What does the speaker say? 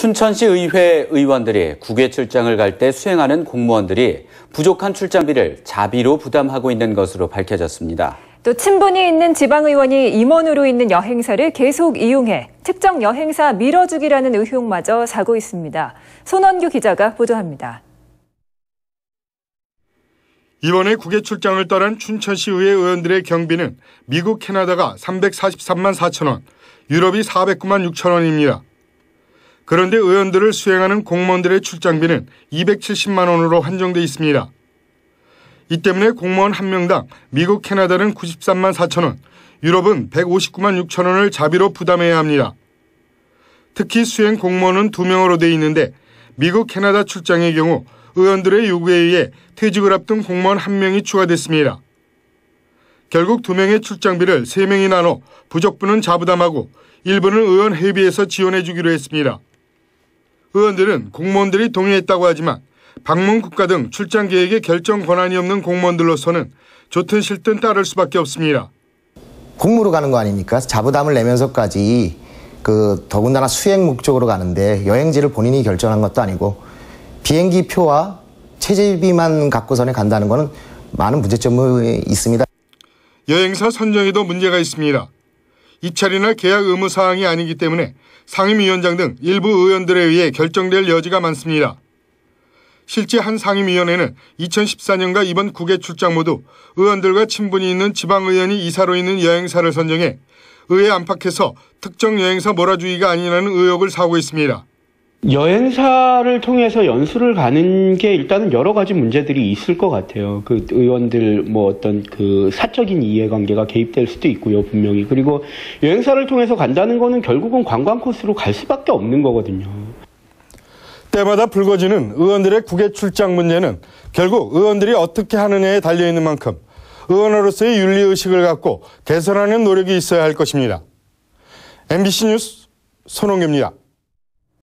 춘천시 의회 의원들이 국외 출장을 갈 때 수행하는 공무원들이 부족한 출장비를 자비로 부담하고 있는 것으로 밝혀졌습니다. 또 친분이 있는 지방의원이 임원으로 있는 여행사를 계속 이용해 특정 여행사 밀어주기라는 의혹마저 사고 있습니다. 손원규 기자가 보도합니다. 이번에 국외 출장을 떠난 춘천시 의회 의원들의 경비는 미국, 캐나다가 343만 4천 원, 유럽이 409만 6천 원입니다. 그런데 의원들을 수행하는 공무원들의 출장비는 270만 원으로 한정돼 있습니다. 이 때문에 공무원 한 명당 미국 캐나다는 93만 4천 원, 유럽은 159만 6천 원을 자비로 부담해야 합니다. 특히 수행 공무원은 두명으로돼 있는데 미국 캐나다 출장의 경우 의원들의 요구에 의해 퇴직을 앞둔 공무원 한명이 추가됐습니다. 결국 두명의 출장비를 세명이 나눠 부적분은 자부담하고 일부는 의원 회비에서 지원해 주기로 했습니다. 의원들은 공무원들이 동의했다고 하지만 방문 국가 등 출장 계획에 결정 권한이 없는 공무원들로서는 좋든 싫든 따를 수밖에 없습니다. 국무로 가는 거 아닙니까? 자부담을 내면서까지 그 더군다나 수행 목적으로 가는데 여행지를 본인이 결정한 것도 아니고 비행기 표와 체제비만 갖고서는 간다는 것은 많은 문제점이 있습니다. 여행사 선정에도 문제가 있습니다. 입찰이나 계약 의무 사항이 아니기 때문에 상임위원장 등 일부 의원들에 의해 결정될 여지가 많습니다. 실제 한 상임위원회는 2014년과 이번 국외 출장 모두 의원들과 친분이 있는 지방의원이 이사로 있는 여행사를 선정해 의회 안팎에서 특정 여행사 몰아주기가 아니라는 의혹을 사고 있습니다. 여행사를 통해서 연수를 가는 게 일단은 여러 가지 문제들이 있을 것 같아요. 그 의원들 뭐 어떤 그 사적인 이해관계가 개입될 수도 있고요, 분명히. 그리고 여행사를 통해서 간다는 거는 결국은 관광 코스로 갈 수밖에 없는 거거든요. 때마다 불거지는 의원들의 국외 출장 문제는 결국 의원들이 어떻게 하느냐에 달려 있는 만큼 의원으로서의 윤리 의식을 갖고 개선하는 노력이 있어야 할 것입니다. MBC 뉴스 손홍규입니다.